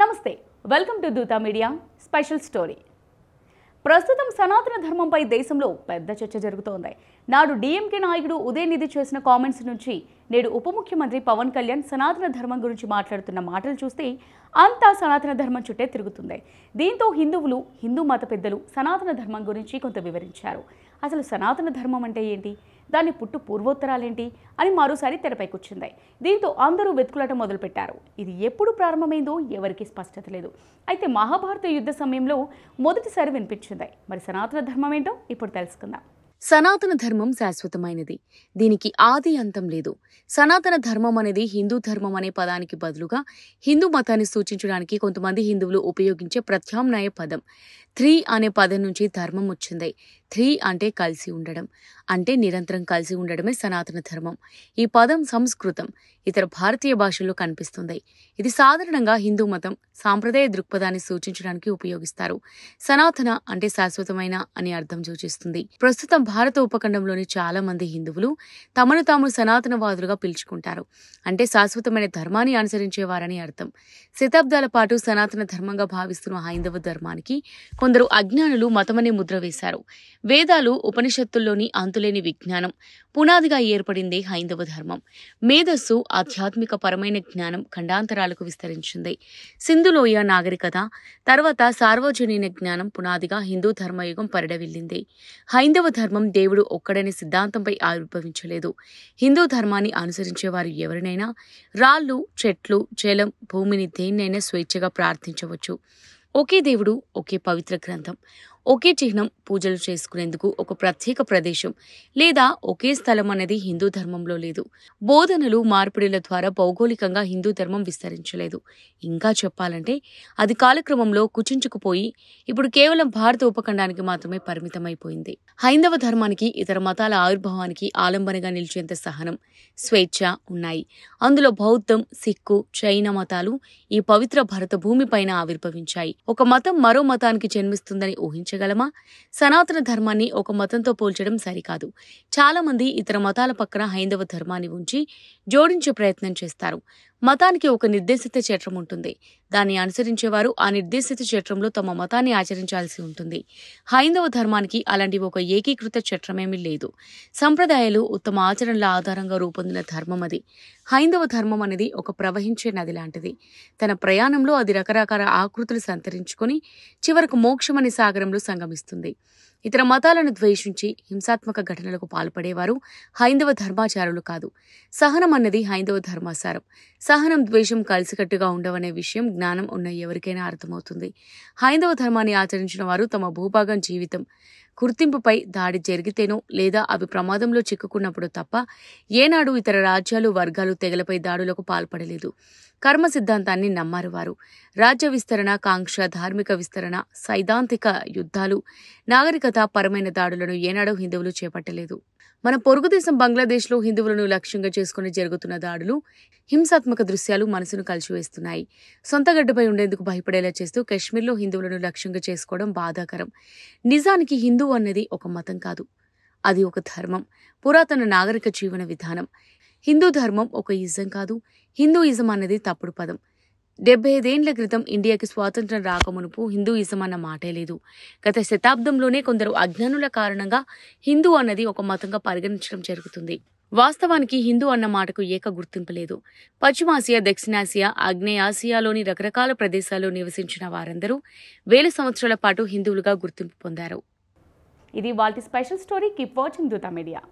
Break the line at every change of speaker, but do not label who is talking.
నమస్తే welcome to Dootha media special story ప్రస్తుతం సనాతన ధర్మంపై దేశంలో పెద్ద చర్చ జరుగుతోంది నాడు డిఎంకే నాయకుడు ఉదయనిధి చేసిన కామెంట్స్ నుంచి నేడు ఉప ముఖ్యమంత్రి పవన్ కళ్యాణ్ సనాతన ధర్మం గురించి మాట్లాడుతున్న మాటలు చూస్తే అంతా సనాతన ధర్మం చుట్టే తిరుగుతుంది దీంతో హిందువులు హిందూ మత పెద్దలు సనాతన ధర్మం గురించి కొంత వివరించారు అసలు సనాతన ధర్మం అంటే ఏంటి దాని పుట్టు పూర్వోత్తరాలేంటి అని మరోసారి తెరపైకొచ్చింది దీంతో అందరూ వెతుకులాట మొదలుపెట్టారు ఇది ఎప్పుడు ప్రారంభమైందో ఎవరికీ స్పష్టత లేదు అయితే మహాభారత యుద్ధ సమయంలో మొదటిసారి వినిపించింది మరి సనాతన ధర్మం ఏంటో ఇప్పుడు తెలుసుకుందాం సనాతన ధర్మం శాశ్వతమైనది దీనికి ఆది అంతం లేదు సనాతన ధర్మం అనేది హిందూ ధర్మం అనే పదానికి బదులుగా హిందూ మతాన్ని సూచించడానికి కొంతమంది హిందువులు ఉపయోగించే ప్రత్యామ్నాయ పదం త్రీ అనే పదం నుంచి ధర్మం వచ్చింది త్రీ అంటే కలిసి ఉండడం అంటే నిరంతరం కలిసి ఉండడమే సనాతన ధర్మం ఈ పదం సంస్కృతం ఇతర భారతీయ భాషల్లో కనిపిస్తుంది ఇది సాధారణంగా హిందూ మతం సాంప్రదాయ దృక్పథాన్ని సూచించడానికి ఉపయోగిస్తారు సనాతన అంటే శాశ్వతమైన అని అర్థం సూచిస్తుంది ప్రస్తుతం భారత ఉపఖండంలోని చాలా మంది హిందువులు తమను తాము సనాతనవాదులుగా పిలుచుకుంటారు అంటే శాశ్వతమైన ధర్మాన్ని అనుసరించేవారని అర్థం శతాబ్దాల పాటు సనాతన ధర్మంగా భావిస్తున్న హైందవ ధర్మానికి కొందరు అజ్ఞానులు మతమనే ముద్ర వేశారు వేదాలు ఉపనిషత్తుల్లోని అంతులేని విజ్ఞానం పునాదిగా ఏర్పడిందే హైందవ ధర్మం మేధస్సు ఆధ్యాత్మిక పరమైన జ్ఞానం ఖండాంతరాలకు విస్తరించింది సింధులోయ నాగరికత తర్వాత సార్వజనీన జ్ఞానం పునాదిగా హిందూ ధర్మయుగం పరిడవిల్లింది హైందవ ధర్మం దేవుడు ఒక్కడనే సిద్ధాంతంపై ఆవిర్భవించలేదు హిందూ ధర్మాన్ని అనుసరించేవారు ఎవరినైనా రాళ్ళు చెట్లు జలం భూమిని దేన్నైనా స్వేచ్ఛగా ప్రార్థించవచ్చు ఒకే దేవుడు ఒకే పవిత్ర గ్రంథం ఒకే చిహ్నం పూజలు చేసుకునేందుకు ఒక ప్రత్యేక ప్రదేశం లేదా ఒకే స్థలం అనేది హిందూ ధర్మంలో లేదు బోధనలు మార్పిడిల ద్వారా భౌగోళికంగా హిందూ ధర్మం విస్తరించలేదు ఇంకా చెప్పాలంటే అది కాలక్రమంలో కుచించుకుపోయి ఇప్పుడు కేవలం భారత ఉపఖండానికి మాత్రమే పరిమితమైపోయింది హైందవ ధర్మానికి ఇతర మతాల ఆవిర్భావానికి ఆలంబనగా నిలిచేంత సహనం స్వేచ్ఛ ఉన్నాయి అందులో బౌద్ధం సిక్కు చైనా మతాలు ఈ పవిత్ర భారత భూమిపైన ఆవిర్భవించాయి ఒక మతం మరో మతానికి జన్మిస్తుందని ఊహించ మార్చగలమా సనాతన ధర్మాన్ని ఒక మతంతో పోల్చడం సరికాదు చాలామంది ఇతర మతాల పక్కన హైందవ ధర్మాన్ని ఉంచి జోడించే ప్రయత్నం చేస్తారు మతానికి ఒక నిర్దేశిత చట్రం ఉంటుంది దాన్ని అనుసరించేవారు ఆ నిర్దేశిత చట్రంలో తమ మతాన్ని ఆచరించాల్సి ఉంటుంది హైందవ ధర్మానికి అలాంటి ఒక ఏకీకృత క్షేత్రమేమీ లేదు సంప్రదాయాలు ఉత్తమ ఆచరణల ఆధారంగా రూపొందిన ధర్మం అది హైందవ ధర్మం అనేది ఒక ప్రవహించే నది లాంటిది తన ప్రయాణంలో అది రకరకాల ఆకృతులు సంతరించుకొని చివరకు మోక్షమని సాగరంలో సంగమిస్తుంది ఇతర మతాలను ద్వేషించి హింసాత్మక ఘటనలకు పాల్పడేవారు హైందవ ధర్మాచారులు కాదు సహనం అన్నది హైందవ ధర్మాసారం సహనం ద్వేషం కలిసికట్టుగా ఉండవనే విషయం జ్ఞానం ఉన్న ఎవరికైనా అర్థమవుతుంది హైందవ ధర్మాన్ని ఆచరించిన వారు తమ భూభాగం జీవితం గుర్తింపుపై దాడి జరిగితేనో లేదా అవి ప్రమాదంలో చిక్కుకున్నప్పుడు తప్ప ఏనాడు ఇతర రాజ్యాలు వర్గాలు తెగలపై దాడులకు పాల్పడలేదు కర్మ సిద్ధాంతాన్ని నమ్మారు వారు రాజ్య విస్తరణ కాంక్ష ధార్మిక విస్తరణ సైద్ధాంతిక యుద్ధాలు నాగరికత పరమైన దాడులను ఏనాడు హిందువులు చేపట్టలేదు మన పొరుగుదేశం బంగ్లాదేశ్లో హిందువులను లక్ష్యంగా చేసుకుని జరుగుతున్న దాడులు హింసాత్మక దృశ్యాలు మనసును కలిసివేస్తున్నాయి సొంత గడ్డపై ఉండేందుకు భయపడేలా చేస్తూ కశ్మీర్లో హిందువులను లక్ష్యంగా చేసుకోవడం బాధాకరం నిజానికి హిందూ హిందూ అన్నది ఒక మతం కాదు అది ఒక ధర్మం పురాతన నాగరిక జీవన విధానం హిందూ ధర్మం ఒక ఇజం కాదు హిందూయిజం అన్నది తప్పుడు పదం డెబ్బై ఐదేండ్ల క్రితం ఇండియాకి స్వాతంత్రం రాకమునుపు హిందూయిజం అన్న మాటే లేదు గత శతాబ్దంలోనే కొందరు అజ్ఞానుల కారణంగా హిందూ అన్నది ఒక మతంగా పరిగణించడం జరుగుతుంది వాస్తవానికి హిందూ అన్న మాటకు ఏక గుర్తింపు లేదు పశ్చిమాసియా దక్షిణాసియా ఆగ్నేయాసియాలోని రకరకాల ప్రదేశాల్లో నివసించిన వారందరూ వేల సంవత్సరాల పాటు హిందువులుగా గుర్తింపు పొందారు ఇది వాళ్ళ special story keep watching Dootha media